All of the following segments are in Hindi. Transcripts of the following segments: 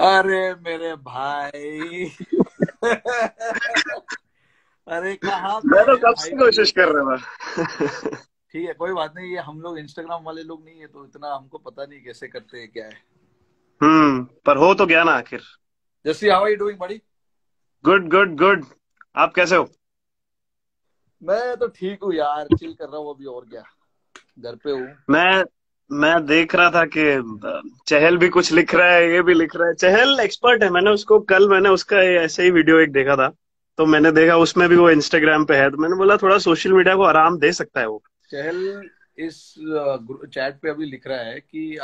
अरे मेरे भाई अरे कहा मैं तो कब से कोशिश कर रहा ठीक है कोई बात नहीं ये हम लोग इंस्टाग्राम वाले लोग नहीं है तो इतना हमको पता नहीं कैसे करते हैं क्या है हम्म पर हो तो गया ना आखिर जैसी हाउ आर यू डूइंग बड़ी गुड गुड गुड आप कैसे हो मैं तो ठीक हूँ यार चिल कर रहा हूँ अभी और क्या घर पे हूँ मैं मैं देख रहा था कि चहल भी कुछ लिख रहा है ये भी लिख रहा है चहल एक्सपर्ट है मैंने उसको कल मैंने उसका ऐसे ही वीडियो एक देखा था तो मैंने देखा उसमें भी वो इंस्टाग्राम पे है तो मैंने बोला थोड़ा सोशल मीडिया को आराम दे सकता है वो चहल इस चैट पे अभी लिख रहा है कि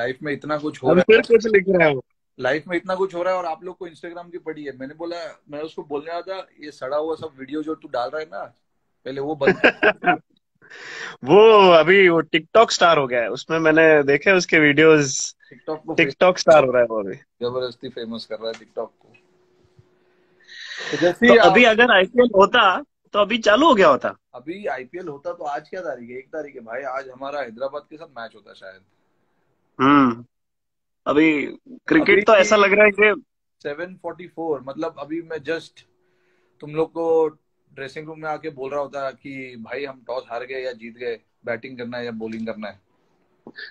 लाइफ में इतना कुछ हो रहा है कुछ लिख रहा है लाइफ में इतना कुछ हो रहा है और आप लोग को इंस्टाग्राम की पड़ी है मैंने बोला मैं उसको बोलने रहा था ये सड़ा हुआ सब वीडियो जो तू डाल रहा है ना पहले वो बंद वो अभी वो टिकटॉक स्टार हो गया है उसमें मैंने देखे उसके वीडियोस टिकटॉक स्टार हो रहा है वो अभी जबरदस्ती फेमस कर रहा है टिकटॉक को तो जैसे तो अभी अगर आईपीएल होता तो अभी चालू हो गया होता अभी आईपीएल होता तो आज क्या तारीख है एक तारीख है भाई आज हमारा हैदराबाद के साथ मैच होता शायद हम्म अभी क्रिकेट तो अभी तो ऐसा लग रहा है कि 744 मतलब अभी मैं जस्ट तुम लोग को ड्रेसिंग रूम में आके बोल रहा होता कि भाई हम टॉस हार गए या जीत गए बैटिंग करना है या बॉलिंग करना है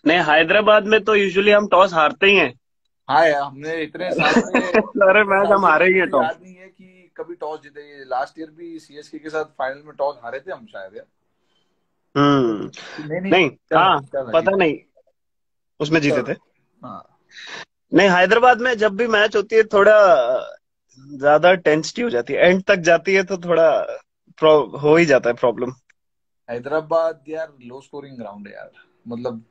नहीं हैदराबाद में तो यूजुअली हम टॉस हारते ही हैं हाँ यार हमने इतने सारे मैच हम हारे ही टॉस याद नहीं है कि कभी टॉस जीते लास्ट ईयर भी सीएसके के साथ फाइनल में टॉस हारे थे हम शायद यार हम्म नहीं नहीं हाँ पता नहीं उसमें जीते थे हाँ नहीं हैदराबाद में जब भी मैच होती है थोड़ा ज्यादा टेंसिटी हो जाती है एंड तक जाती है तो थोड़ा हो ही जाता है प्रॉब्लम हैदराबाद यार लो स्कोरिंग ग्राउंड है यार मतलब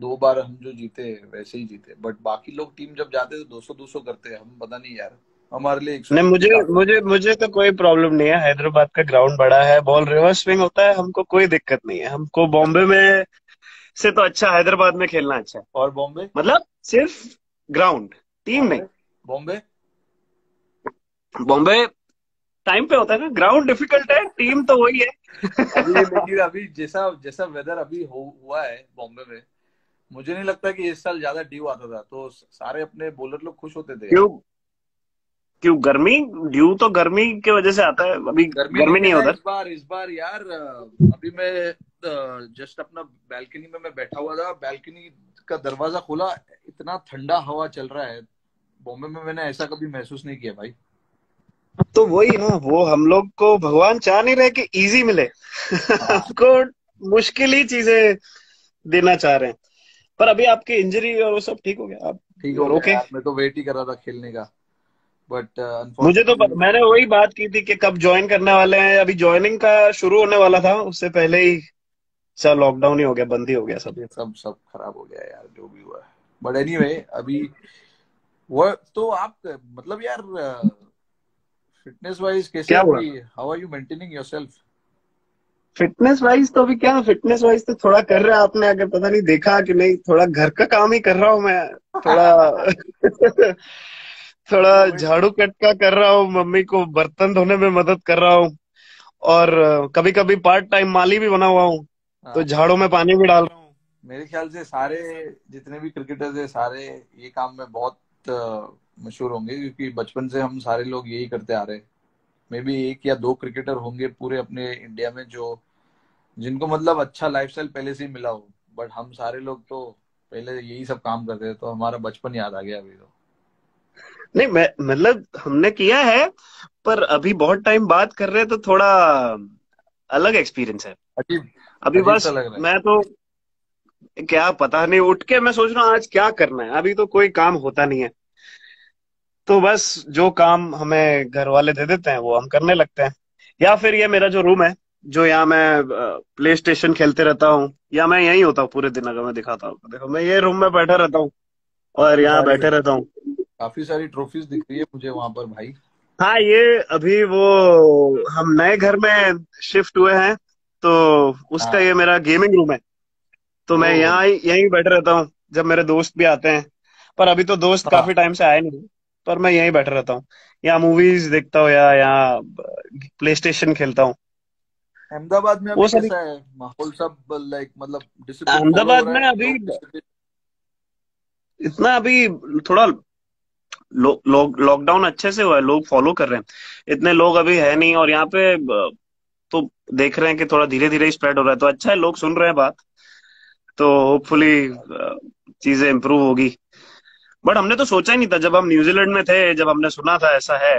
दो बार हम जो जीते वैसे ही जीते बट बाकी लोग टीम जब जाते तो 200 200 करते हैं हम पता नहीं यार हमारे लिए नहीं मुझे मुझे मुझे तो कोई प्रॉब्लम नहीं है हैदराबाद का ग्राउंड बड़ा है बॉल रिवर्स स्विंग होता है हमको कोई दिक्कत नहीं है हमको बॉम्बे में से तो अच्छा हैदराबाद में खेलना अच्छा और बॉम्बे मतलब सिर्फ ग्राउंड टीम नहीं बॉम्बे बॉम्बे टाइम पे होता है ना ग्राउंड डिफिकल्ट है टीम तो वही है अभी लेकिन अभी जैसा जैसा वेदर अभी हो, हुआ है बॉम्बे में मुझे नहीं लगता कि इस साल ज्यादा ड्यू आता था तो सारे अपने बोलर लोग खुश होते थे क्यों क्यों गर्मी ड्यू तो गर्मी के वजह से आता है अभी गर्मी, गर्मी नहीं होता इस बार इस बार यार अभी मैं जस्ट अपना बैल्कनी में मैं बैठा हुआ था बैल्कनी का दरवाजा खोला इतना ठंडा हवा चल रहा है बॉम्बे में मैंने ऐसा कभी महसूस नहीं किया भाई तो वही ना वो हम लोग को भगवान चाह नहीं रहे कि इजी मिले आपको हाँ। मुश्किल ही चीजें देना चाह रहे हैं पर अभी आपकी इंजरी और वो सब ठीक हो गया आप ठीक हो ओके मैं तो वेट ही कर रहा था खेलने का बट uh, मुझे तो मैंने वही बात की थी कि कब ज्वाइन करने वाले हैं अभी ज्वाइनिंग का शुरू होने वाला था उससे पहले ही सर लॉकडाउन ही हो गया बंद ही हो गया सब सब सब खराब हो गया यार जो भी हुआ बट एनी anyway, अभी वो तो आप मतलब यार फिटनेस वाइज कैसे how are you maintaining yourself fitness wise तो अभी क्या फिटनेस वाइज तो थोड़ा कर रहा है आपने अगर पता नहीं देखा कि नहीं थोड़ा घर का काम ही कर रहा हूँ मैं थोड़ा थोड़ा झाड़ू कटका कर रहा हूँ मम्मी को बर्तन धोने में मदद कर रहा हूँ और कभी कभी पार्ट टाइम माली भी बना हुआ हूँ तो हाँ। झाड़ू में पानी भी डाल रहा हूँ मेरे ख्याल से सारे जितने भी क्रिकेटर्स है सारे ये काम में बहुत मशहूर होंगे क्योंकि बचपन से हम सारे लोग यही करते आ रहे मे बी एक या दो क्रिकेटर होंगे पूरे अपने इंडिया में जो जिनको मतलब अच्छा लाइफ पहले से ही मिला हो बट हम सारे लोग तो पहले यही सब काम करते थे तो हमारा बचपन याद आ गया अभी तो नहीं मैं मतलब हमने किया है पर अभी बहुत टाइम बात कर रहे हैं तो थोड़ा अलग एक्सपीरियंस है अजीब अभी बस मैं तो क्या पता नहीं उठ के मैं सोच रहा हूँ आज क्या करना है अभी तो कोई काम होता नहीं है तो बस जो काम हमें घर वाले दे देते हैं वो हम करने लगते हैं या फिर ये मेरा जो रूम है जो यहाँ मैं प्ले स्टेशन खेलते रहता हूँ या मैं यही होता हूँ पूरे दिन अगर मैं दिखाता हूँ देखो मैं ये रूम में बैठा रहता हूँ और यहाँ बैठे रहता हूँ काफी सारी ट्रॉफीज दिख रही है मुझे वहां पर भाई हाँ ये अभी वो हम नए घर में शिफ्ट हुए हैं तो उसका हाँ। ये मेरा गेमिंग रूम है तो मैं तो यहाँ यहीं बैठे रहता हूँ जब मेरे दोस्त भी आते हैं पर अभी तो दोस्त हाँ। काफी टाइम से आए नहीं पर मैं यहीं बैठे रहता हूँ या मूवीज देखता हूँ या यहाँ प्ले स्टेशन खेलता हूँ अहमदाबाद में वो कैसा माहौल सब लाइक मतलब अहमदाबाद में अभी इतना अभी थोड़ा लॉकडाउन लो, अच्छे से हुआ है लोग फॉलो कर रहे हैं इतने लोग अभी है नहीं और यहाँ पे तो देख रहे हैं कि थोड़ा धीरे धीरे स्प्रेड हो रहा है तो अच्छा है लोग सुन रहे हैं बात तो होपफुली uh, चीजें इम्प्रूव होगी बट हमने तो सोचा ही नहीं था जब हम न्यूजीलैंड में थे जब हमने सुना था ऐसा है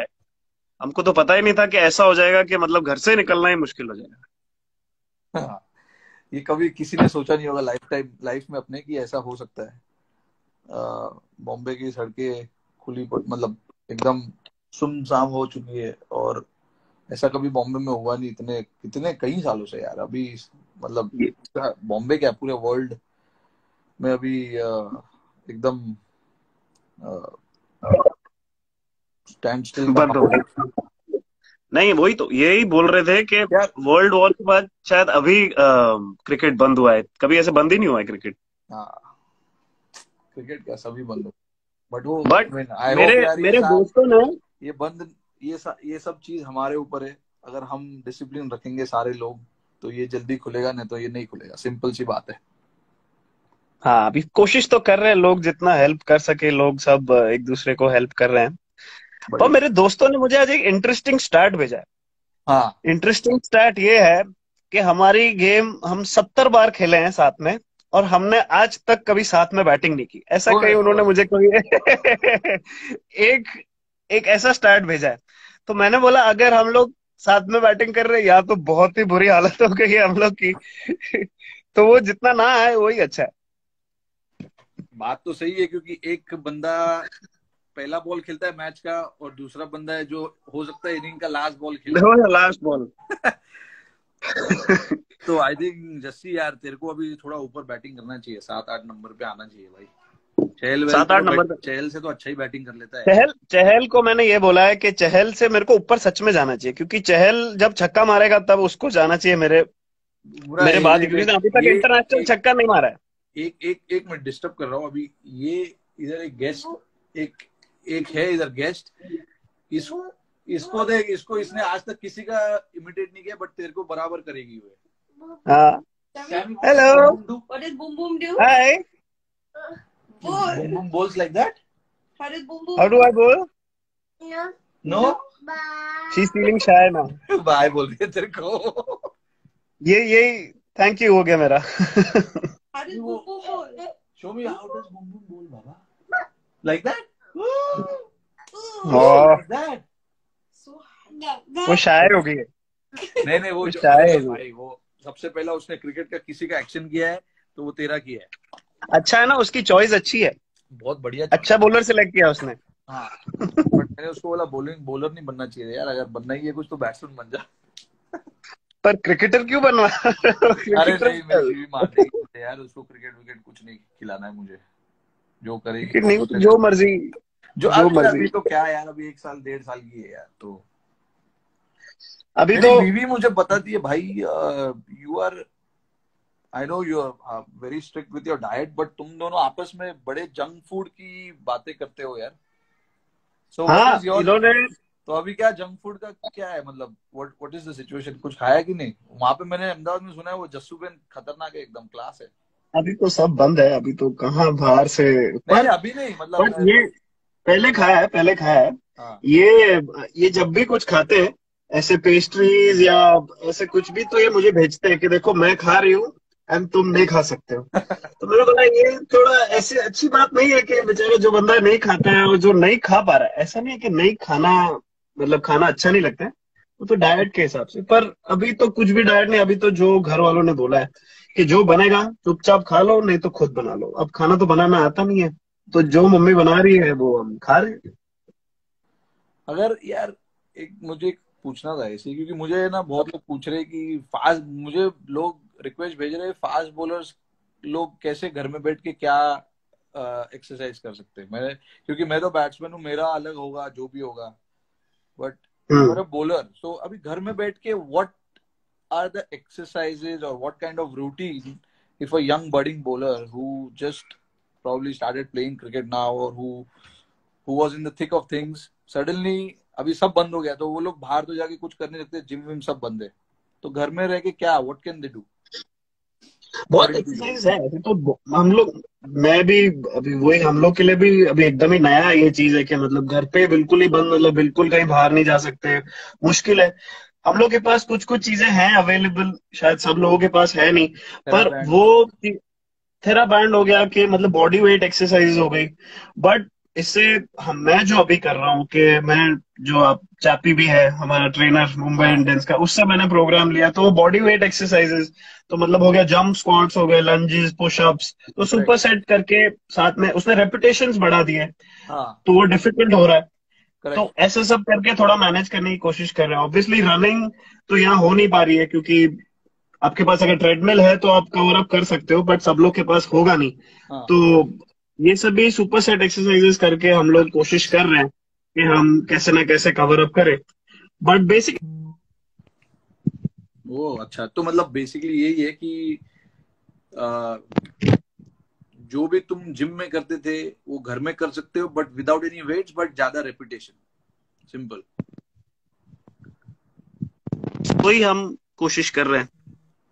हमको तो पता ही नहीं था कि ऐसा हो जाएगा कि मतलब घर से निकलना ही मुश्किल हो जाएगा हाँ, ये कभी किसी ने सोचा नहीं होगा लाइफ टाइम लाइफ में अपने कि ऐसा हो सकता है बॉम्बे की सड़कें खुली मतलब एकदम सुमसाम हो चुकी है और ऐसा कभी बॉम्बे में हुआ नहीं इतने कितने कई सालों से यार अभी मतलब बॉम्बे क्या पूरे वर्ल्ड में अभी एकदम स्टैंड स्टिल बंद हो नहीं वही तो यही बोल रहे थे कि वर्ल्ड वॉर के बाद शायद अभी आ, क्रिकेट बंद हुआ है कभी ऐसे बंद ही नहीं हुआ है क्रिकेट हाँ क्रिकेट क्या सभी बंद हो बट वो बट मेरे मेरे दोस्तों ने ये बंद ये सा, ये सब चीज हमारे ऊपर है अगर हम डिसिप्लिन रखेंगे सारे लोग तो ये जल्दी खुलेगा नहीं तो ये नहीं खुलेगा सिंपल सी बात है हाँ अभी कोशिश तो कर रहे हैं लोग जितना हेल्प कर सके लोग सब एक दूसरे को हेल्प कर रहे हैं और मेरे दोस्तों ने मुझे आज एक इंटरेस्टिंग स्टार्ट भेजा है हाँ इंटरेस्टिंग स्टार्ट ये है कि हमारी गेम हम सत्तर बार खेले हैं साथ में और हमने आज तक कभी साथ में बैटिंग नहीं की ऐसा कहीं उन्होंने मुझे कभी एक एक ऐसा स्टार्ट भेजा है तो मैंने बोला अगर हम लोग साथ में बैटिंग कर रहे हैं यहाँ तो बहुत ही बुरी हालत हो गई है हम लोग की तो वो जितना ना आए वही अच्छा है बात तो सही है क्योंकि एक बंदा पहला बॉल खेलता है मैच का और दूसरा बंदा है जो हो सकता है इनिंग का लास्ट बॉल खेलता लास्ट बॉल तो आई थिंक जस्सी यार तेरे को अभी थोड़ा ऊपर बैटिंग करना चाहिए सात आठ नंबर पे आना चाहिए भाई चहल सात आठ तो नंबर चहल से तो अच्छा ही बैटिंग कर लेता है चहल चहल को मैंने ये बोला है कि चहल से मेरे को ऊपर सच में जाना चाहिए क्योंकि चहल जब छक्का मारेगा तब उसको जाना चाहिए मेरे मेरे बाद अभी तक इंटरनेशनल छक्का नहीं मारा है एक एक एक मिनट डिस्टर्ब कर रहा हूँ अभी ये इधर एक गेस्ट एक एक है इधर गेस्ट इसको इसको देख इसको इसने आज तक किसी का इमिटेट नहीं किया बट तेरे को बराबर करेगी वो hello what is boom boom do hi Boom. Boom bowls like that? Harith boom boom. How do I bowl? No. No? Bye. She's feeling shy now. Bye बोल रही है तेरे को. ये यही थैंक यू हो गया मेरा. boom boom bowl. Show me how does boom boom bowl, Baba. Like that? Oh. Like that. So वो शायर हो गई नहीं नहीं वो शायर है. वो सबसे पहला उसने क्रिकेट का किसी का एक्शन किया है तो वो तेरा किया है अच्छा है ना उसकी चॉइस अच्छी है बहुत बढ़िया अच्छा बॉलर सेलेक्ट किया उसने हाँ मैंने उसको बोला बॉलिंग बॉलर नहीं बनना चाहिए यार अगर बनना ही है कुछ तो बैट्समैन बन जा पर क्रिकेटर क्यों बनवा अरे नहीं मेरी मार यार उसको क्रिकेट विकेट कुछ नहीं खिलाना है मुझे जो करेगी नहीं तो जो मर्जी जो, जो मर्जी तो क्या यार अभी एक साल डेढ़ साल की है यार तो अभी तो बीवी मुझे बता दिए भाई you are I know you are very strict with your diet but तुम दोनों आपस में बड़े जंक फूड की बातें करते हो यार सो इज योर तो अभी क्या जंक फूड का क्या है मतलब what what is the situation कुछ खाया कि नहीं वहां पे मैंने अहमदाबाद में सुना है वो जस्सूबेन खतरनाक है एकदम क्लास है अभी तो सब बंद है अभी तो कहां बाहर से पर, नहीं, अभी नहीं मतलब पर ये पहले खाया है पहले खाया है हाँ. ये ये जब भी कुछ खाते हैं ऐसे पेस्ट्रीज या ऐसे कुछ भी तो ये मुझे भेजते हैं कि देखो मैं खा रही हूँ एंड तुम नहीं खा सकते हो तो मेरे को ये थोड़ा ऐसी अच्छी बात नहीं है कि बेचारा जो बंदा नहीं खाता है और जो नहीं खा पा रहा है ऐसा नहीं है कि नहीं खाना मतलब खाना अच्छा नहीं लगता है वो तो डाइट के हिसाब से पर अभी तो कुछ भी डाइट नहीं अभी तो जो घर वालों ने बोला है कि जो बनेगा चुपचाप खा लो नहीं तो खुद बना लो अब खाना तो बनाना आता नहीं है तो जो मम्मी बना रही है वो हम खा रहे अगर यार एक मुझे पूछना था ऐसे क्योंकि मुझे ना बहुत लोग पूछ रहे कि फास्ट मुझे लोग रिक्वेस्ट भेज रहे फास्ट बॉलर्स लोग कैसे घर में बैठ के क्या एक्सरसाइज कर सकते हैं मैं क्योंकि मैं तो बैट्समैन हूँ मेरा अलग होगा जो भी होगा बट बॉलर सो अभी घर में बैठ के व्हाट आर द एक्सरसाइजेज और what kind of routine if a young budding bowler who just probably started playing cricket now और who who was in the thick अभी सब बंद हो गया तो वो लोग बाहर तो जाके कुछ करने लगते जिम विम सब बंद है तो घर में रह के क्या व्हाट कैन दे डू बहुत एक्सरसाइज है तो हम लोग मैं भी अभी वही हम लोग के लिए भी अभी एकदम ही नया ये चीज है कि मतलब घर पे बिल्कुल ही बंद मतलब बिल्कुल कहीं बाहर नहीं जा सकते मुश्किल है हम लोग के पास कुछ कुछ चीजें हैं अवेलेबल शायद सब लोगों के पास है नहीं पर वो थेरा बैंड हो गया कि मतलब बॉडी वेट एक्सरसाइज हो गई बट इससे हम मैं जो अभी कर रहा हूँ कि मैं जो आप चापी भी है हमारा ट्रेनर मुंबई इंडियंस का उससे मैंने प्रोग्राम लिया तो बॉडी वेट एक्सरसाइजेस तो मतलब हो गया जंप स्क्वाट्स हो गए लंजेस पुशअप्स तो सुपर सेट करके साथ में उसने रेपुटेशन बढ़ा दिए हाँ। तो वो डिफिकल्ट हो रहा है तो ऐसे सब करके थोड़ा मैनेज करने की कोशिश कर रहे हैं ऑब्वियसली रनिंग तो यहाँ हो नहीं पा रही है क्योंकि आपके पास अगर ट्रेडमिल है तो आप कवर अप कर सकते हो बट सब लोग के पास होगा नहीं हाँ. तो ये सभी सुपर सेट एक्सरसाइजेस करके हम लोग कोशिश कर रहे हैं कि हम कैसे ना कैसे कवर अप करें बट बेसिक वो अच्छा तो मतलब बेसिकली यही है कि आ, जो भी तुम जिम में करते थे वो घर में कर सकते हो but without any weights but ज्यादा रेपिटेशन सिंपल वही हम कोशिश कर रहे हैं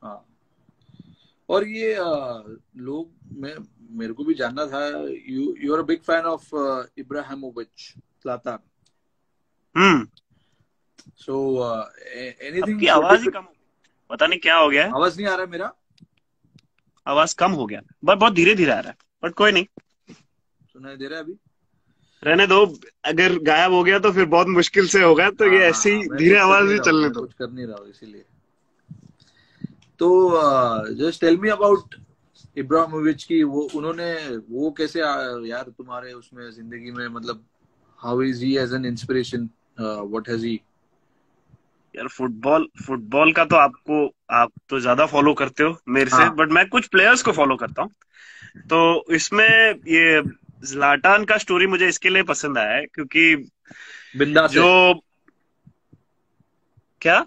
हाँ और ये आ, लोग मैं मेरे को भी जानना था you you are big fan of Ibrahimovic hmm so anything की आवाज ही कम पता नहीं क्या हो गया आवाज नहीं आ रहा मेरा आवाज कम हो गया बट बहुत धीरे धीरे आ रहा है बट कोई नहीं सुनाई दे रहा है अभी रहने दो अगर गायब हो गया तो फिर बहुत मुश्किल से होगा तो ये हाँ, ऐसी हाँ, धीरे तो आवाज भी चलने दो कुछ कर नहीं रहा हूँ इसीलिए तो just tell me about Ibrahimovic की वो उन्होंने वो कैसे आ, यार तुम्हारे उसमें जिंदगी में मतलब how is he as an inspiration what has he यार फुटबॉल फुटबॉल का तो आपको आप तो ज्यादा फॉलो करते हो मेरे हाँ. से बट मैं कुछ प्लेयर्स को फॉलो करता हूँ तो इसमें ये ज्लाटान का स्टोरी मुझे इसके लिए पसंद आया है क्योंकि बिंदा जो क्या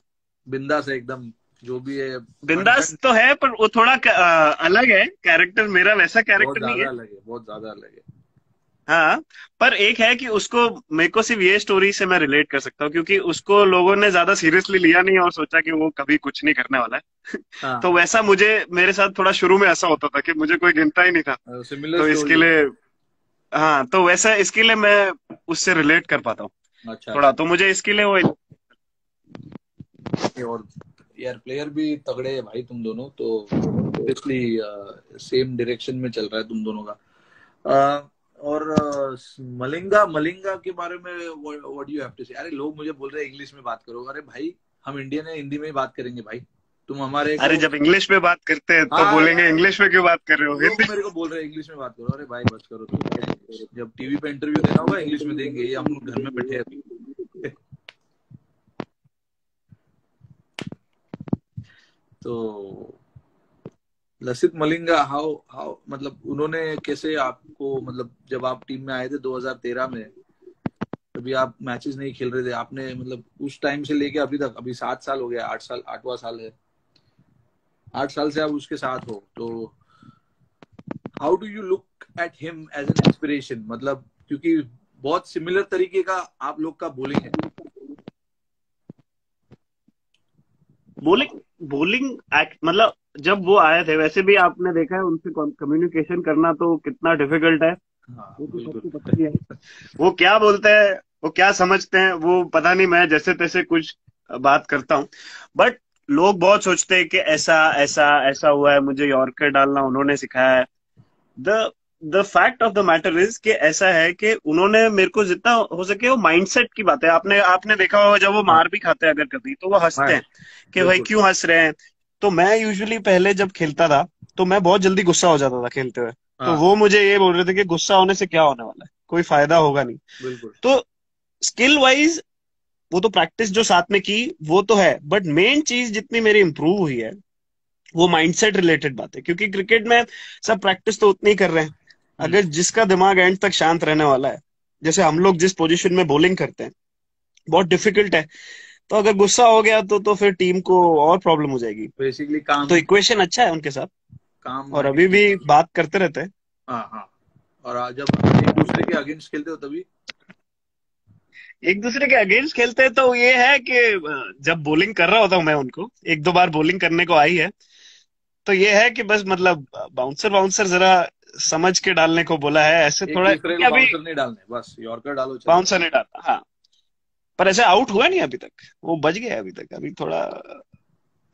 बिंदा से एकदम जो भी है बिंदास तो है पर वो थोड़ा आ, अलग है कैरेक्टर मेरा वैसा कैरेक्टर नहीं है अलग है बहुत ज्यादा अलग है हाँ पर एक है कि उसको मेरे को सिर्फ ये स्टोरी से मैं रिलेट कर सकता हूँ क्योंकि उसको लोगों ने ज्यादा सीरियसली लिया नहीं और सोचा कि वो कभी कुछ नहीं करने वाला है हाँ. तो वैसा मुझे मेरे साथ थोड़ा शुरू में ऐसा होता था कि मुझे कोई गिनता ही नहीं था तो इसके लिए हाँ तो वैसा इसके लिए मैं उससे रिलेट कर पाता हूँ अच्छा, थोड़ा अच्छा। तो मुझे इसके लिए वो और यार प्लेयर भी तगड़े है भाई तुम दोनों तो ऑब्वियसली सेम डायरेक्शन में चल रहा है तुम दोनों का uh, और मलिंगा मलिंगा के बारे में व्हाट यू हैव टू से अरे लोग मुझे बोल रहे हैं इंग्लिश में बात करो अरे भाई हम इंडियन है हिंदी में ही बात करेंगे भाई तुम हमारे अरे जब इंग्लिश में बात करते हैं तो हाँ, बोलेंगे इंग्लिश हाँ। में क्यों बात कर रहे हो लोग मेरे को बोल रहे हैं इंग्लिश में बात करो अरे भाई बस करो तो जब टीवी पे इंटरव्यू देना होगा इंग्लिश में देंगे ये हम घर में बैठे हैं तो लसित मलिंगा हाउ हाउ मतलब उन्होंने कैसे आपको मतलब जब आप टीम में आए थे 2013 में अभी आप मैचेस नहीं खेल रहे थे आपने मतलब उस टाइम से लेके अभी तक अभी सात साल हो गया आठ साल आठवां साल है आठ साल से आप उसके साथ हो तो how do you look at him as an inspiration मतलब क्योंकि बहुत सिमिलर तरीके का आप लोग का बोलिंग है बोलिंग बोलिंग एक्ट मतलब जब वो आए थे वैसे भी आपने देखा है उनसे कम्युनिकेशन करना तो कितना डिफिकल्ट है हाँ, वो, तो वो क्या बोलते हैं वो क्या समझते हैं वो पता नहीं मैं जैसे तैसे कुछ बात करता हूँ बट लोग बहुत सोचते हैं कि ऐसा ऐसा ऐसा हुआ है मुझे यॉर्कर डालना उन्होंने सिखाया है the the fact of the matter is कि ऐसा है कि उन्होंने मेरे को जितना हो सके वो माइंडसेट की बात है आपने आपने देखा होगा जब वो हाँ। मार भी खाते हैं अगर कभी तो वो हंसते हाँ। हैं कि भाई क्यों हंस रहे हैं तो मैं यूजुअली पहले जब खेलता था तो मैं बहुत जल्दी गुस्सा हो जाता था खेलते हुए तो हाँ। वो मुझे ये बोल रहे थे कि गुस्सा होने से क्या होने वाला है कोई फायदा होगा नहीं तो स्किल वाइज वो तो प्रैक्टिस जो साथ में की वो तो है बट मेन चीज जितनी मेरी इंप्रूव हुई है वो माइंडसेट रिलेटेड बात है क्योंकि क्रिकेट में सब प्रैक्टिस तो उतनी कर रहे हैं अगर हम्म। जिसका दिमाग एंड तक शांत रहने वाला है जैसे हम लोग जिस पोजीशन में बॉलिंग करते हैं बहुत डिफिकल्ट है तो अगर गुस्सा हो गया तो तो फिर टीम को और प्रॉब्लम हो जाएगी बेसिकली काम तो इक्वेशन अच्छा है उनके साथ काम और अभी भी बात करते रहते हैं हाँ, हाँ। और जब एक दूसरे के अगेंस्ट खेलते हो तभी एक दूसरे के अगेंस्ट खेलते हैं तो ये है कि जब बॉलिंग कर रहा होता हूँ मैं उनको एक दो बार बॉलिंग करने को आई है तो ये है कि बस मतलब बाउंसर बाउंसर जरा समझ के डालने को बोला है ऐसे थोड़ा बाउंसर नहीं डालने बस यॉर्कर डालो बाउंसर नहीं डालना हाँ पर ऐसे आउट हुआ नहीं अभी तक वो बच गया अभी तक अभी थोड़ा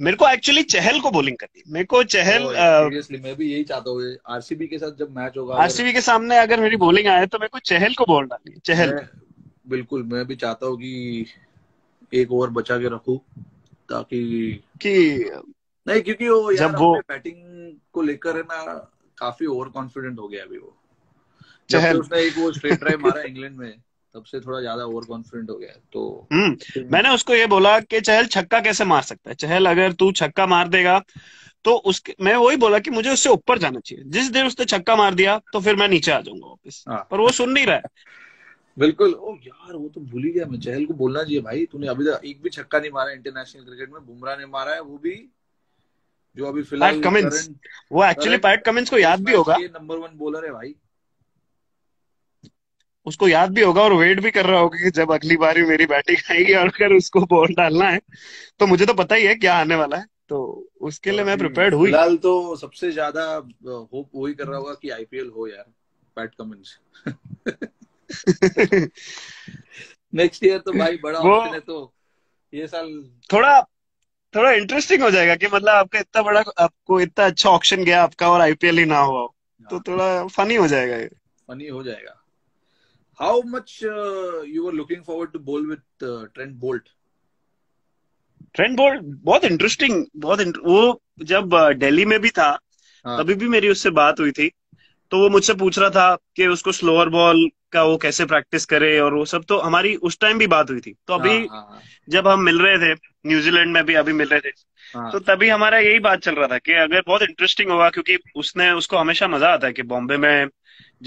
मेरे को एक्चुअली चहल को बोलिंग करनी मेरे को चहल सीरियसली oh, मैं भी यही चाहता हूँ आरसीबी के साथ जब मैच होगा आरसीबी के सामने अगर मेरी बॉलिंग आए तो मेरे को चहल को बॉल डालनी चहल बिल्कुल मैं भी चाहता हूँ कि एक ओवर बचा के रखू ताकि कि नहीं क्योंकि वो यार जब वो बैटिंग को लेकर है ना काफी ओवर कॉन्फिडेंट हो गया अभी वो चहल उसने एक वो स्ट्रेट ड्राइव मारा इंग्लैंड में तब से थोड़ा ज्यादा ओवर कॉन्फिडेंट हो गया तो हम्म, मैंने उसको ये बोला कि चहल छक्का कैसे मार सकता है चहल अगर तू छक्का मार देगा तो उसके मैं वही बोला कि मुझे उससे ऊपर जाना चाहिए जिस दिन उसने छक्का मार दिया तो फिर मैं नीचे आ जाऊंगा वापस हाँ। पर वो सुन नहीं रहा है बिल्कुल ओ यार वो तो भूल ही गया मैं चहल को बोलना चाहिए भाई तूने अभी तक एक भी छक्का नहीं मारा इंटरनेशनल क्रिकेट में बुमराह ने मारा है वो भी जो अभी फिलहाल कमिंस वो एक्चुअली पैट कमिंस को याद भी होगा नंबर वन बॉलर है भाई उसको याद भी होगा और वेट भी कर रहा होगा कि जब अगली बारी मेरी बैटिंग आएगी और अगर उसको बॉल डालना है तो मुझे तो पता ही है क्या आने वाला है तो उसके तो लिए मैं प्रिपेयर्ड हुई फिलहाल तो सबसे ज्यादा होप वही कर रहा होगा कि आईपीएल हो यार पैट कमिंस नेक्स्ट ईयर तो भाई बड़ा ऑप्शन है तो ये साल थोड़ा थोड़ा इंटरेस्टिंग हो जाएगा कि मतलब आपका इतना बड़ा आपको इतना अच्छा ऑप्शन गया आपका और आईपीएल ही ना हुआ हाँ। तो थोड़ा फनी हो जाएगा ये फनी हो जाएगा how much you are looking forward to bowl with Trent Boult Trent Boult बहुत इंटरेस्टिंग बहुत वो जब दिल्ली uh, में भी था हाँ. तभी भी मेरी उससे बात हुई थी तो वो मुझसे पूछ रहा था कि उसको स्लोअर बॉल का वो कैसे प्रैक्टिस करे और वो सब तो हमारी उस टाइम भी बात हुई थी तो अभी हाँ, हाँ, हाँ। जब हम मिल रहे थे न्यूजीलैंड में भी अभी मिल रहे थे तो तभी हमारा यही बात चल रहा था कि अगर बहुत इंटरेस्टिंग होगा क्योंकि उसने उसको हमेशा मजा आता है कि बॉम्बे में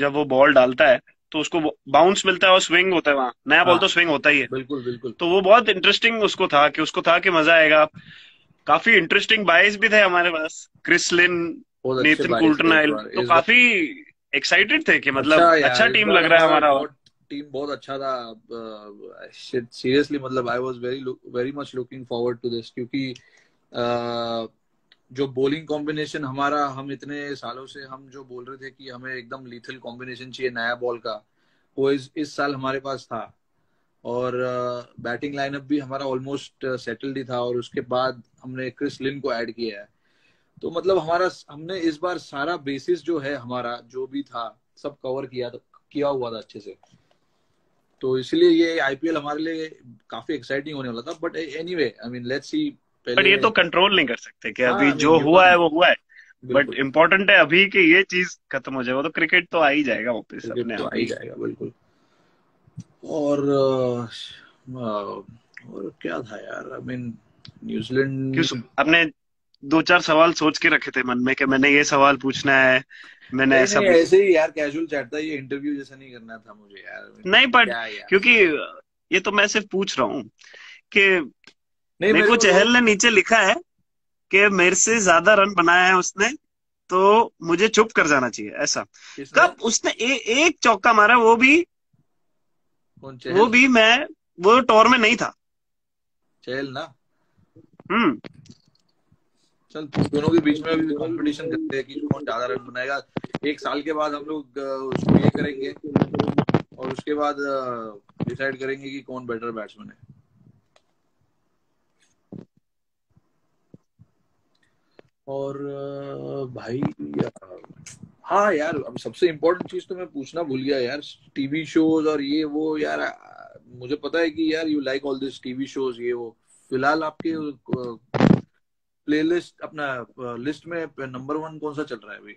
जब वो बॉल डालता है तो उसको बाउंस मिलता है और स्विंग होता है वहाँ नया बॉल तो स्विंग होता ही है बिल्कुल बिल्कुल तो वो बहुत इंटरेस्टिंग उसको था कि उसको था कि मजा आएगा काफी इंटरेस्टिंग बाइस भी थे हमारे पास क्रिसलिन नेथन कुल्टन तो काफी एक्साइटेड थे कि मतलब अच्छा, अच्छा टीम लग रहा है हमारा और टीम बहुत अच्छा था सीरियसली मतलब I was very very much looking forward to this क्योंकि जो बॉलिंग कॉम्बिनेशन हमारा हम इतने सालों से हम जो बोल रहे थे कि हमें एकदम लीथल कॉम्बिनेशन चाहिए नया बॉल का वो इस इस साल हमारे पास था और बैटिंग लाइनअप भी हमारा ऑलमोस्ट सेटल्ड ही था और उसके बाद हमने क्रिस लिन को ऐड किया है तो मतलब हमारा हमने इस बार सारा बेसिस जो है हमारा जो भी था सब कवर किया था किया हुआ था अच्छे से तो इसलिए ये आईपीएल हमारे लिए काफी एक्साइटिंग होने वाला था but anyway I mean let's see but ये तो कंट्रोल नहीं कर सकते कि हाँ, अभी जो हुआ है वो हुआ है बट इम्पोर्टेंट है अभी कि ये चीज खत्म हो जाए वो तो क्रिकेट तो आ ही जाएगा वापस अपने तो आ ही जाएगा बिल्कुल और और क्या था यार आई मीन न्यूजीलैंड आपने दो चार सवाल सोच के रखे थे मन में कि मैंने ये सवाल पूछना है मैंने ऐसा ऐसे ही यार कैजुअल चैट था ये इंटरव्यू जैसा नहीं करना था मुझे यार नहीं बट क्योंकि ये तो मैं सिर्फ पूछ रहा हूँ कि मेरे को चहल तो- ने नीचे लिखा है कि मेरे से ज्यादा रन बनाया है उसने तो मुझे चुप कर जाना चाहिए ऐसा कब उसने ए, एक चौका मारा वो भी वो भी मैं वो टॉर में नहीं था चहल ना हम्म चल दोनों के बीच में अभी कंपटीशन करते हैं कि कौन ज्यादा रन बनाएगा एक साल के बाद हम लोग उसको ये करेंगे और उसके बाद डिसाइड करेंगे कि कौन बेटर बैट्समैन है और भाई यार, हाँ यार अब सबसे इम्पोर्टेंट चीज तो मैं पूछना भूल गया यार टीवी शोज और ये वो यार मुझे पता है कि यार you like all this TV shows ये वो फिलहाल आपके प्लेलिस्ट अपना लिस्ट में नंबर वन कौन सा चल रहा है अभी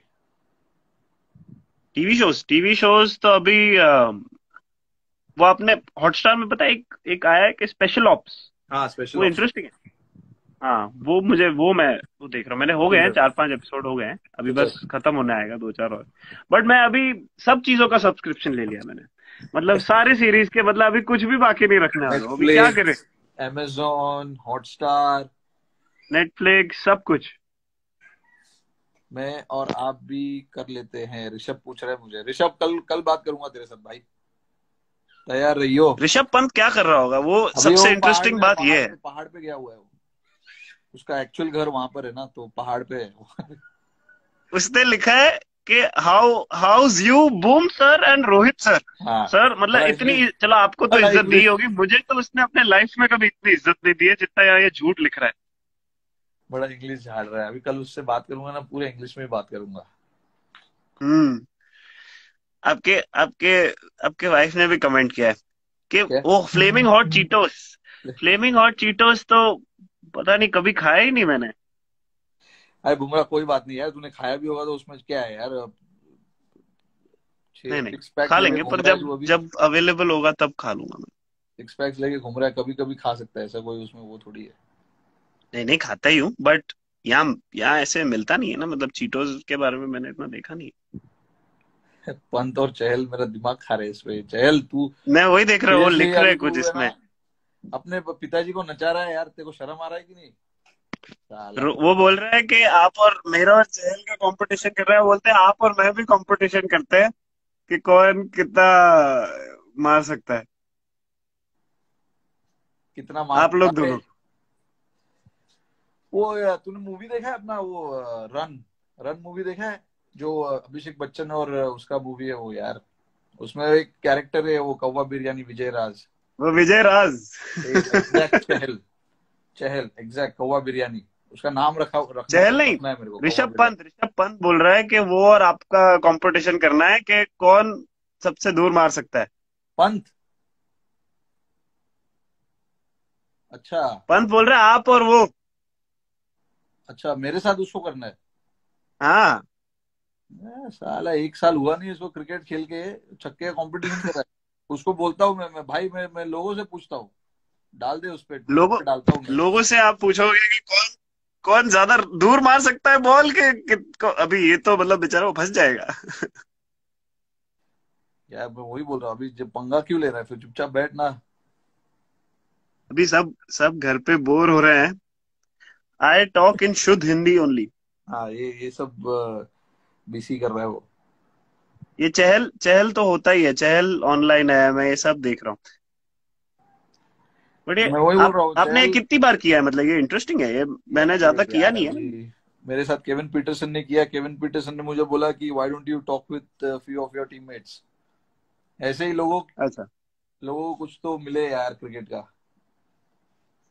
टीवी शोज टीवी शोज तो अभी वो आपने हॉटस्टार में पता एक एक आया है कि स्पेशल ऑप्स हाँ स्पेशल वो इंटरेस्टिंग है हाँ वो मुझे वो मैं वो देख रहा हूँ मैंने हो गए हैं चार पांच एपिसोड हो गए हैं अभी अच्छा। बस खत्म होने आएगा दो चार और बट मैं अभी सब चीजों का सब्सक्रिप्शन ले लिया मैंने मतलब सारे सीरीज के मतलब अभी कुछ भी बाकी नहीं रखना वाला क्या करें एमेजोन हॉटस्टार नेटफ्लिक्स सब कुछ मैं और आप भी कर लेते हैं ऋषभ पूछ रहे हैं मुझे ऋषभ कल कल बात करूंगा तेरे साथ भाई तैयार रहियो ऋषभ पंत क्या कर रहा होगा वो सबसे इंटरेस्टिंग बात ये है पहाड़ पे गया हुआ है वो उसका एक्चुअल घर वहां पर है ना तो पहाड़ पे उसने लिखा है कि how how's you boom sir and Rohit sir sir मतलब इतनी चलो आपको तो इज्जत दी होगी मुझे तो उसने अपने लाइफ में कभी इतनी इज्जत नहीं दी है जितना यहाँ ये झूठ लिख रहा है बड़ा इंग्लिश झाड़ रहा है अभी कल उससे बात करूंगा ना पूरे इंग्लिश में बात करूंगा हम्म आपके आपके आपके वाइफ ने भी कमेंट किया है कि वो flaming hot Cheetos flaming hot Cheetos तो पता नहीं कभी खाया ही नहीं मैंने अरे बुमरा कोई बात नहीं यार तूने खाया भी होगा तो उसमें क्या है यार नहीं नहीं खा लेंगे पर जब जब अवेलेबल होगा तब खा लूंगा मैं सिक्स पैक्स लेके घूम रहा है कभी कभी खा सकता है ऐसा कोई उसमें वो थोड़ी है नहीं नहीं खाता ही हूँ बट यहाँ यहाँ ऐसे मिलता नहीं है ना मतलब चीटोज के बारे में मैंने इतना देखा नहीं पंत और चहल मेरा दिमाग खा रहे इसमें चहल तू मैं वही देख रहा हूँ लिख रहे कुछ इसमें अपने पिताजी को नचा रहा है यार तेरे को शर्म आ रहा है कि नहीं वो बोल रहा है कि आप और मेरा और चहल का कंपटीशन कर रहा है बोलते हैं आप और मैं भी कंपटीशन करते हैं कि कौन कितना मार सकता है कितना मार आप लोग दोनों वो तूने मूवी देखा है अपना वो रन रन मूवी देखा है जो अभिषेक बच्चन और उसका मूवी है वो यार उसमें एक कैरेक्टर है वो कौवा बिरयानी विजय राज वो विजय राज चहल चहल एग्जैक्ट कौवा बिरयानी उसका नाम रखा चहल नहीं ऋषभ पंत ऋषभ पंत बोल रहा है कि वो और आपका कंपटीशन करना है कि कौन सबसे दूर मार सकता है पंत अच्छा पंत बोल रहे आप और वो अच्छा मेरे साथ उसको करना है हाँ साला एक साल हुआ नहीं इसको क्रिकेट खेल के छक्के कंपटीशन कर रहा है उसको बोलता हूँ मैं, मैं भाई मैं मैं लोगों से पूछता हूँ डाल दे उस पे लोगों डालता हूँ लोगों से आप पूछोगे कि कौन कौन ज्यादा दूर मार सकता है बॉल के, के अभी ये तो मतलब बेचारा फंस जाएगा यार मैं वही बोल रहा हूँ अभी जब पंगा क्यों ले रहा है फिर चुपचाप बैठना अभी सब सब घर पे बोर हो रहे हैं आई टॉक इन शुद्ध हिंदी ओनली हाँ ये ये सब बीसी कर रहा है वो ये चहल चहल तो होता ही है चहल ऑनलाइन है मैं ये सब देख रहा हूँ बट ये आप, आपने कितनी बार किया है मतलब ये इंटरेस्टिंग है ये मैंने ज्यादा किया नहीं है मेरे साथ केविन पीटरसन ने किया केविन पीटरसन ने मुझे बोला कि why don't you talk with few of your teammates ऐसे ही लोगों अच्छा लोगों को कुछ तो मिले यार क्रिकेट का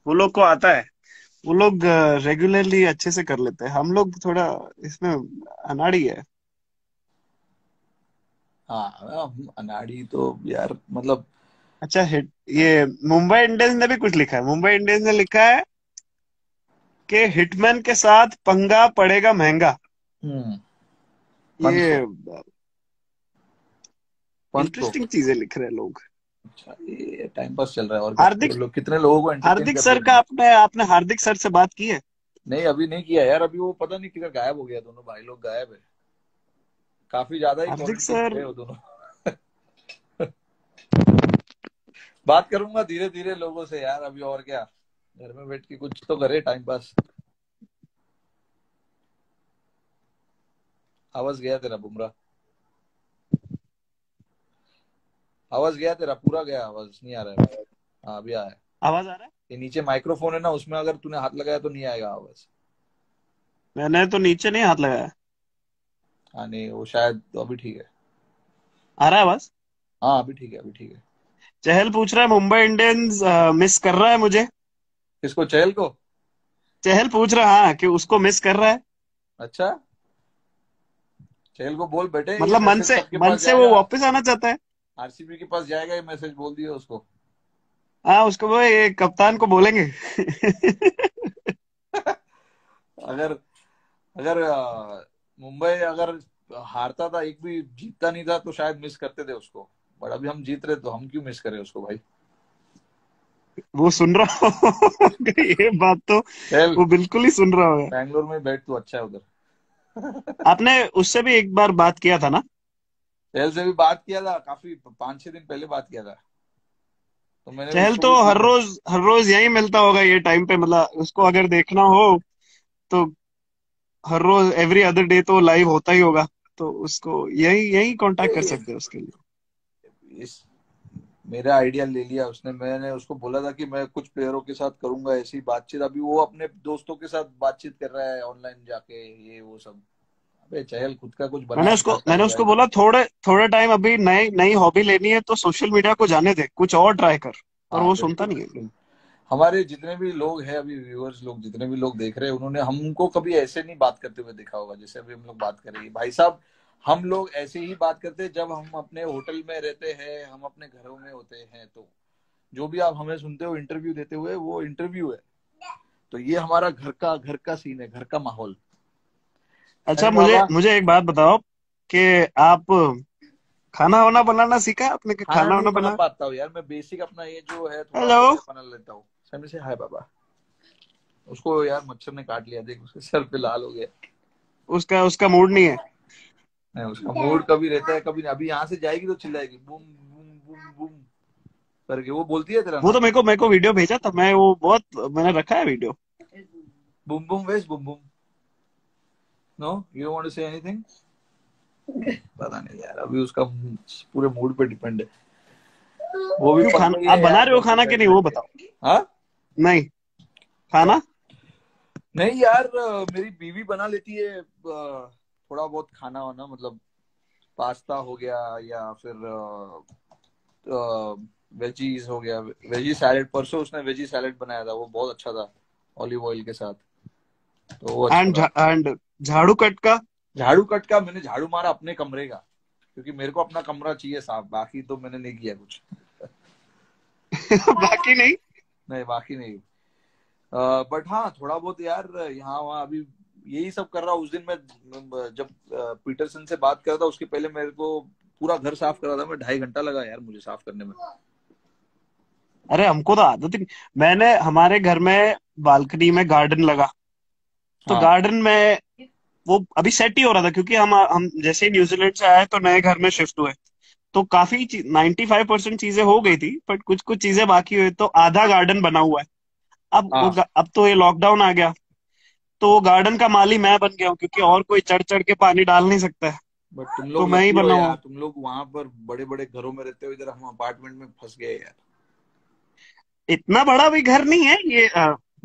वो लोग को आता है वो लोग रेगुलरली अच्छे से कर लेते हैं हम लोग थोड़ा इसमें अनाड़ी है हाँ अनाड़ी तो यार मतलब अच्छा हिट ये मुंबई इंडियंस ने भी कुछ लिखा है मुंबई इंडियंस ने लिखा है कि हिटमैन के साथ पंगा पड़ेगा महंगा हम्म। ये इंटरेस्टिंग तो। चीजें लिख रहे हैं लोग टाइम पास चल रहा है और हार्दिक लोग कितने लोगों को हार्दिक सर का आपने आपने हार्दिक सर से बात की है नहीं अभी नहीं किया यार अभी वो पता नहीं किधर गायब हो गया दोनों भाई लोग गायब है काफी ज्यादा ही हार्दिक सर हो दोनों बात करूंगा धीरे धीरे लोगों से यार अभी और क्या घर में बैठ के कुछ तो करे टाइम पास आवाज गया तेरा बुमराह आवाज गया तेरा पूरा गया आवाज नहीं आ रहा है हाँ अभी आया आवाज आ रहा है ये नीचे माइक्रोफोन है ना उसमें अगर तूने हाथ लगाया तो नहीं आएगा आवाज मैंने तो नीचे नहीं हाथ लगाया हाँ नहीं वो शायद तो अभी ठीक है आ रहा है आवाज हाँ अभी ठीक है अभी ठीक है चहल पूछ रहा है मुंबई इंडियंस मिस कर रहा है मुझे किसको चहल को चहल पूछ रहा है हाँ, कि उसको मिस कर रहा है अच्छा चहल को बोल बेटे मतलब मन से मन से वो वापस आना चाहता है आरसीबी के पास जाएगा ये मैसेज बोल दिया उसको हाँ उसको वो कप्तान को बोलेंगे अगर अगर मुंबई अगर हारता था एक भी जीतता नहीं था तो शायद मिस करते थे उसको बट अभी हम जीत रहे तो हम क्यों मिस करें उसको भाई वो सुन रहा ये बात तो वो बिल्कुल ही सुन रहा होगा बैंगलोर में बैठ तो अच्छा है उधर आपने उससे भी एक बार बात किया था ना चहल से भी बात किया था काफी पांच छह दिन पहले बात किया था तो मैंने चहल तो हर रोज हर रोज यही मिलता होगा ये टाइम पे मतलब उसको अगर देखना हो तो हर रोज एवरी अदर डे तो लाइव होता ही होगा तो उसको यही यही कांटेक्ट कर सकते हैं उसके लिए इस मेरा आइडिया ले लिया उसने मैंने उसको बोला था कि मैं कुछ प्लेयरों के साथ करूंगा ऐसी बातचीत अभी वो अपने दोस्तों के साथ बातचीत कर रहा है ऑनलाइन जाके ये वो सब अबे चहल खुद का कुछ बना मैंने उसको मैंने उसको बोला थोड़े थोड़े टाइम अभी नई नई हॉबी लेनी है तो सोशल मीडिया को जाने दे कुछ और ट्राई कर और हाँ, वो सुनता नहीं है हमारे जितने भी लोग हैं अभी व्यूअर्स लोग जितने भी लोग देख रहे हैं उन्होंने हमको कभी ऐसे नहीं बात करते हुए देखा होगा जैसे अभी हम लोग बात करेंगे भाई साहब हम लोग ऐसे ही बात करते हैं जब हम अपने होटल में रहते हैं हम अपने घरों में होते हैं तो जो भी आप हमें सुनते हो इंटरव्यू देते हुए वो इंटरव्यू है तो ये हमारा घर का घर का सीन है घर का माहौल अच्छा मुझे मुझे एक बात बताओ कि आप खाना वाना बनाना सीखा आपने कि खाना वाना बना पाता हूँ यार मैं बेसिक अपना ये जो है हेलो बना लेता हूँ समय से हाय बाबा उसको यार मच्छर ने काट लिया देख उसके सर पे लाल हो गया उसका उसका मूड नहीं है नहीं उसका मूड कभी रहता है कभी अभी यहाँ से जाएगी तो चिल्लाएगी बूम बूम बूम बूम करके वो बोलती है तेरा वो तो मेरे को मेरे को वीडियो भेजा था मैं वो बहुत मैंने रखा है video boom boom was boom boom no you want to say anything पता नहीं यार अभी उसका पूरे मूड पे डिपेंड है वो भी तो खाना आप बना रहे हो खाना कि नहीं वो बताओ हाँ नहीं खाना नहीं यार मेरी बीवी बना लेती है थोड़ा बहुत खाना होना मतलब पास्ता हो गया या फिर वेजीज हो गया वेजी सैलेड परसों उसने वेजी सैलेड बनाया था वो बहुत अच्छा था ऑलिव ऑयल के साथ तो एंड एंड अच्छा झाड़ू कट का झाड़ू कट का मैंने झाड़ू मारा अपने कमरे का क्योंकि मेरे को अपना कमरा चाहिए साफ बाकी तो मैंने नहीं किया कुछ बाकी नहीं नहीं बाकी नहीं बट हाँ थोड़ा बहुत यार यहाँ वहाँ अभी यही सब कर रहा उस दिन मैं जब पीटरसन से बात कर रहा था उसके पहले मेरे को पूरा घर साफ कर रहा था मैं ढाई घंटा लगा यार मुझे साफ करने में अरे हमको तो आदत मैंने हमारे घर में बालकनी में गार्डन लगा तो हाँ. गार्डन में वो अभी सेट ही हो रहा था क्योंकि हम हम जैसे ही न्यूजीलैंड से आए तो नए घर में शिफ्ट हुए तो काफी नाइन्टी फाइव परसेंट चीजें हो गई थी बट कुछ कुछ चीजें बाकी हुई तो आधा गार्डन बना हुआ है अब हाँ. वो अब तो ये लॉकडाउन आ गया तो वो गार्डन का माली मैं बन गया हूँ क्योंकि और कोई चढ़ चढ़ के पानी डाल नहीं सकता है बट तुम तो लोग तो मैं ही बना हुआ तुम लोग वहां पर बड़े बड़े घरों में रहते हो इधर हम अपार्टमेंट में फंस गए यार इतना बड़ा भी घर नहीं है ये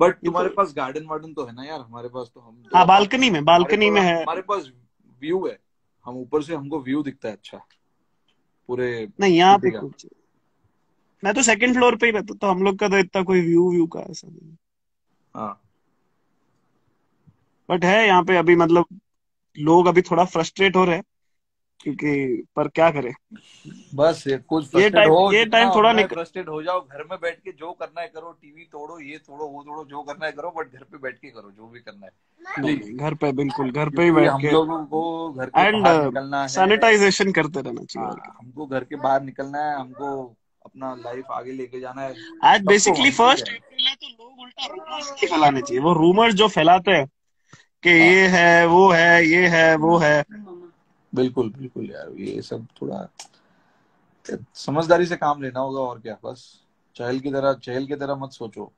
बट तुम्हारे पास गार्डन वार्डन तो है ना यार हमारे पास तो हम हाँ बालकनी में बालकनी में है हमारे पास व्यू है हम ऊपर से हमको व्यू दिखता है अच्छा पूरे नहीं यहाँ पे मैं तो सेकंड फ्लोर पे ही रहता तो हम लोग का तो इतना कोई व्यू व्यू का ऐसा नहीं हाँ बट है यहाँ पे अभी मतलब लोग अभी थोड़ा फ्रस्ट्रेट हो रहे हैं क्योंकि पर क्या करे बस ये कुछ ये टाइम ये टाइम थोड़ा निकल फ्रस्ट्रेट हो जाओ घर में बैठ के जो करना है करो टीवी तोड़ो ये तोड़ो वो तोड़ो जो करना है करो बट घर पे बैठ के करो जो भी करना है जी घर पे बिल्कुल घर पे ही बैठ के हम लोगों को घर के एंड uh, निकलना सैनिटाइजेशन करते रहना चाहिए हाँ, हमको घर के बाहर निकलना है हमको अपना लाइफ आगे लेके जाना है आज बेसिकली फर्स्ट फैलाने चाहिए वो रूमर्स जो फैलाते हैं कि हाँ। ये है वो है ये है वो है बिल्कुल बिल्कुल यार ये सब थोड़ा समझदारी से काम लेना होगा और क्या बस चहल की तरह चहल की तरह मत सोचो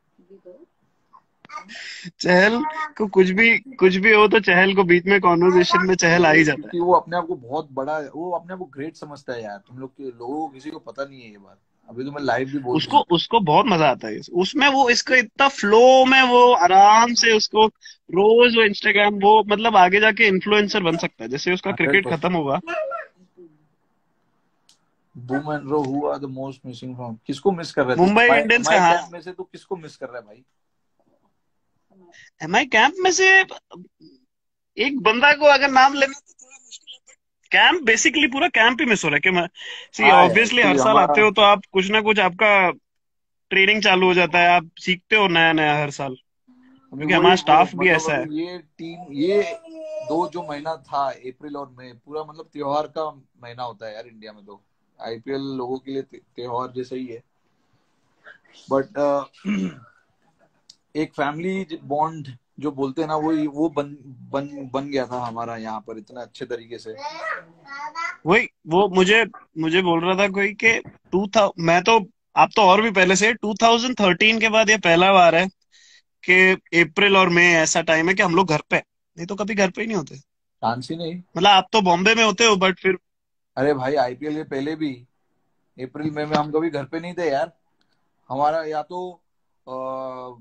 चहल को कुछ भी कुछ भी हो तो चहल को बीच में कॉन्वर्जेशन में चहल आ ही जाता है वो अपने आप को बहुत बड़ा वो अपने आप को ग्रेट समझता है यार तुम लोग के लोगों को किसी को पता नहीं है ये बात अभी तो मैं लाइव भी बोल उसको उसको बहुत मजा आता है उसमें वो इसका इतना फ्लो में वो आराम से उसको रोज वो इंस्टाग्राम वो मतलब आगे जाके इन्फ्लुएंसर बन सकता है जैसे उसका क्रिकेट खत्म होगा रो हुआ द मोस्ट मिसिंग फ्रॉम किसको मिस कर रहे मुंबई इंडियंस का हाँ। में से किसको मिस कर रहा है भाई एमआई कैंप में से एक बंदा को अगर नाम लेना कैंप बेसिकली पूरा कैंप ही मिस हो रहा है क्यों सी ऑब्वियसली हर साल आते हो तो आप कुछ ना कुछ आपका ट्रेनिंग चालू हो जाता है आप सीखते हो नया नया हर साल क्योंकि हमारा स्टाफ तो, भी मतलब ऐसा है ये टीम ये दो जो महीना था अप्रैल और मई पूरा मतलब त्योहार का महीना होता है यार इंडिया में तो आईपीएल लोगों के लिए त्योहार जैसा ही है बट uh, एक फैमिली बॉन्ड जो बोलते हैं ना वो वो बन बन बन गया था हमारा यहाँ पर इतने अच्छे तरीके से वही वो मुझे मुझे बोल रहा था कोई के टू था मैं तो आप तो और भी पहले से 2013 के बाद ये पहला बार है कि अप्रैल और मई ऐसा टाइम है कि हम लोग घर पे नहीं तो कभी घर पे ही नहीं होते चांस ही नहीं मतलब आप तो बॉम्बे में होते हो बट फिर अरे भाई आईपीएल के पहले भी अप्रैल मई में, में हम कभी घर पे नहीं थे यार हमारा या तो आ...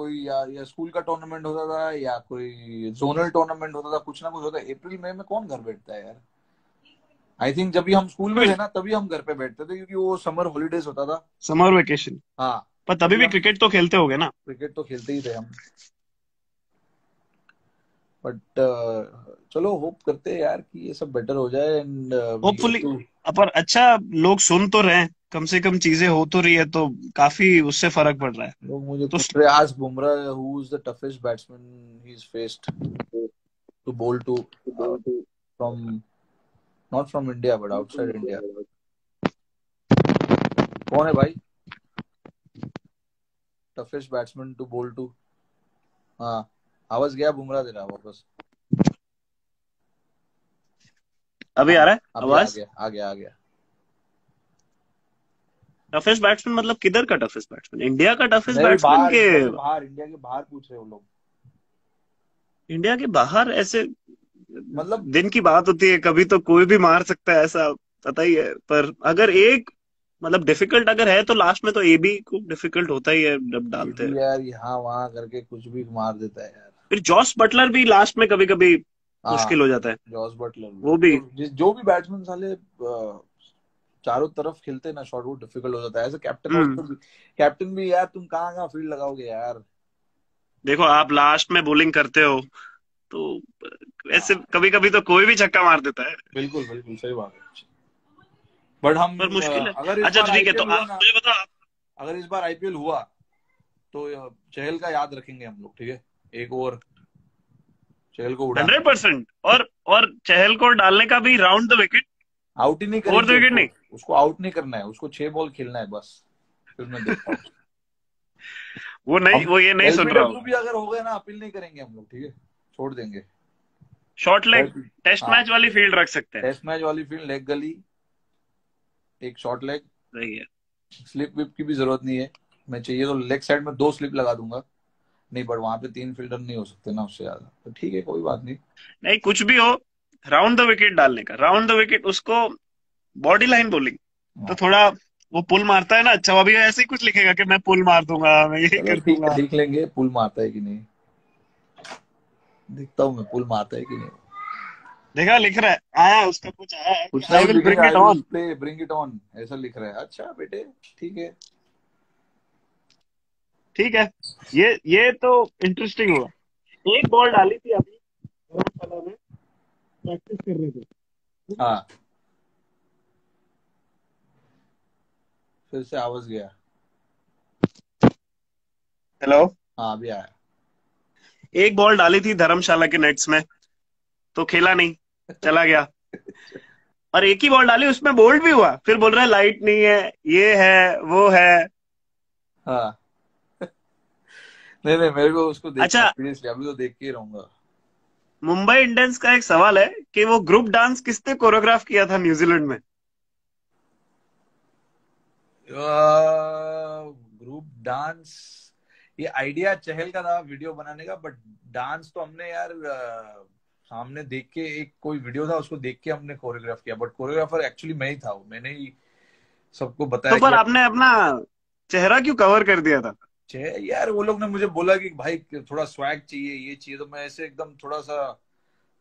कोई या, या स्कूल का टूर्नामेंट होता था या कोई जोनल टूर्नामेंट होता था कुछ ना कुछ होता है अप्रैल मई में कौन घर बैठता है यार आई थिंक जब भी हम स्कूल में थे ना तभी हम घर पे बैठते थे क्योंकि वो समर हॉलीडेज होता था समर वेकेशन हाँ पर तभी भी क्रिकेट हाँ। तो खेलते हो ना क्रिकेट तो खेलते ही थे हम बट uh, चलो होप करते हैं यार कि ये सब बेटर हो जाए एंड होपफुली uh, अपर अच्छा लोग सुन तो रहे हैं कम से कम चीजें हो तो रही है तो काफी उससे फर्क पड़ रहा है तो मुझे तो Shreyas Bumrah who is the toughest batsman he is faced to bowl to from not from India but outside India कौन है भाई toughest batsman to bowl to हां आवाज गया बुमराह दे रहा वापस अभी आ रहा है आवाज आ गया आ गया, आ गया. टफेस्ट बैट्समैन मतलब किधर का टफेस्ट बैट्समैन इंडिया का टफेस्ट बैट्समैन के बाहर इंडिया के बाहर पूछ रहे हो लोग इंडिया के बाहर ऐसे मतलब दिन की बात होती है कभी तो कोई भी मार सकता है ऐसा पता ही है पर अगर एक मतलब डिफिकल्ट अगर है तो लास्ट में तो ए बी को डिफिकल्ट होता ही है जब डालते हैं यार यहाँ वहां करके कुछ भी मार देता है यार फिर जॉस बटलर भी लास्ट में कभी कभी हाँ, मुश्किल हो जाता है जॉस बटलर वो भी जो भी बैट्समैन साले चारों तरफ खेलते ना शॉर्ट वो डिफिकल्ट हो जाता है एज कैप्टन कैप्टन भी यार तुम कहाँ कहाँ फील्ड लगाओगे यार देखो आप लास्ट में बोलिंग करते हो तो ऐसे कभी कभी तो कोई भी छक्का मार देता है बिल्कुल बिल्कुल सही बात है बट हम पर मुश्किल है अगर अच्छा ठीक है तो आप मुझे बताओ अगर इस बार आईपीएल हुआ तो चहल का याद रखेंगे हम लोग ठीक है एक ओवर चहल को हंड्रेड परसेंट और और चहल को डालने का भी राउंड द विकेट आउट ही नहीं ओवर द विकेट नहीं उसको आउट नहीं करना है उसको छह बॉल खेलना है बस फिर मैं देखता हूँ वो नहीं वो ये नहीं सुन रहा हूँ भी अगर हो गए ना अपील नहीं करेंगे हम लोग ठीक है छोड़ देंगे शॉर्ट लेग टेस्ट मैच वाली फील्ड रख सकते हैं टेस्ट मैच वाली फील्ड लेग गली एक शॉर्ट लेग सही है स्लिप विप की भी जरूरत नहीं है मैं चाहिए तो लेग साइड में दो स्लिप लगा दूंगा नहीं बट वहां पे तीन फील्डर नहीं हो सकते ना उससे ज्यादा तो ठीक है कोई बात नहीं नहीं कुछ भी हो राउंड द विकेट डालने का राउंड द विकेट उसको बॉडी लाइन बोलिंग तो थोड़ा वो पुल मारता है ना अच्छा अभी ऐसे ही कुछ लिखेगा कि मैं पुल मार दूंगा मैं ये कर दूंगा देख लेंगे पुल मारता है कि नहीं देखता हूँ मैं पुल मारता है कि नहीं देखा लिख रहा है आया उसका कुछ आया कुछ I will bring it on play bring it on ऐसा लिख रहा है अच्छा बेटे ठीक है ठीक है ये ये तो इंटरेस्टिंग हुआ एक बॉल डाली थी अभी प्रैक्टिस कर रहे थे हाँ फिर से आवाज गया हेलो हाँ अभी आया एक बॉल डाली थी धर्मशाला के नेट्स में तो खेला नहीं चला गया और एक ही बॉल डाली उसमें बोल्ड भी हुआ फिर बोल रहा है लाइट नहीं है ये है वो है हाँ नहीं नहीं मेरे को उसको देख अच्छा अभी तो देख के रहूंगा मुंबई इंडियंस का एक सवाल है कि वो ग्रुप डांस किसने कोरियोग्राफ किया था न्यूजीलैंड में ग्रुप डांस ये आइडिया चहल का था वीडियो बनाने का बट डांस तो हमने यार आ, सामने देख के एक कोई वीडियो था उसको देख के हमने कोरियोग्राफ किया बट कोरियोग्राफर एक्चुअली मैं ही था वो मैंने ही सबको बताया तो पर आपने अपना चेहरा क्यों कवर कर दिया था यार वो लोग ने मुझे बोला कि भाई थोड़ा स्वैग चाहिए ये चाहिए तो मैं ऐसे एकदम थोड़ा सा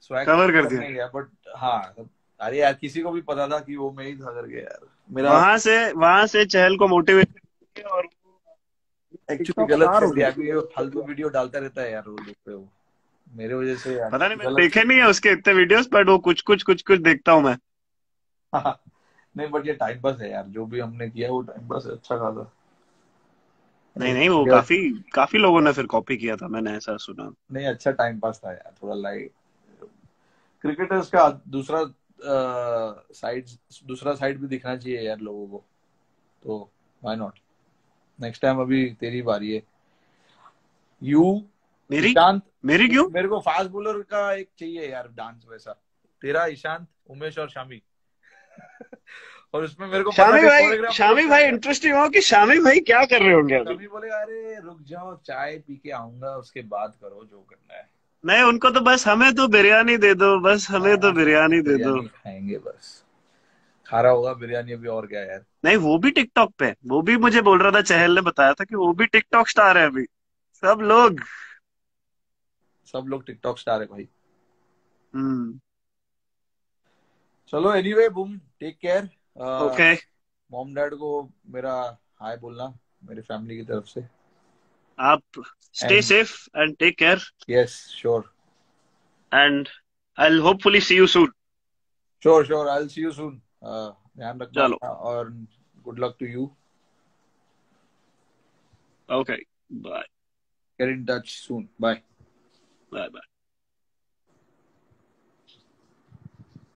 स्वैग कवर कर दिया बट हाँ अरे यार किसी को भी पता था कि वो मैं ही था करके यार मेरा वहां से वहां से चहल को मोटिवेट और एक्चुअली गलत कर दिया वो फालतू वीडियो डालता रहता है यार वो लोग पे वो मेरे वजह से यार पता नहीं मैं देखे नहीं है उसके इतने वीडियोस बट वो कुछ कुछ कुछ कुछ देखता हूँ मैं नहीं बट ये टाइम पास है यार जो भी हमने किया वो टाइम पास अच्छा खासा नहीं नहीं वो काफी काफी लोगों ने फिर कॉपी किया था मैंने ऐसा सुना नहीं अच्छा टाइम पास था यार थोड़ा लाइक क्रिकेटर्स का दूसरा साइड दूसरा साइड भी दिखना चाहिए यार लोगों को तो वाई नॉट नेक्स्ट टाइम अभी तेरी बारी है यू मेरी ईशांत मेरी क्यों मेरे को फास्ट बोलर का एक चाहिए यार डांस वैसा तेरा ईशांत उमेश और शामी और उसमें मेरे को शामी भाई शामी भाई इंटरेस्टिंग अच्छा हो कि शामी भाई क्या कर रहे होंगे अभी बोले अरे रुक जाओ चाय पी के आऊंगा उसके बाद करो जो करना है नहीं उनको तो बस हमें तो बिरयानी दे दो बस हमें तो हाँ, बिरयानी दे दो खाएंगे बस खा रहा होगा बिरयानी अभी और क्या यार नहीं वो भी टिकटॉक पे वो भी मुझे बोल रहा था चहल ने बताया था कि वो भी टिकटॉक स्टार है अभी सब लोग सब लोग टिकटॉक स्टार है भाई हम्म चलो anyway boom take care okay mom dad को मेरा हाय बोलना मेरी फैमिली की तरफ से up. Stay safe and take care. Yes, sure. And I'll hopefully see you soon. Sure, sure. I'll see you soon. Uh, Chalo. Or good luck to you. Okay. Bye. Get in touch soon. Bye. Bye bye.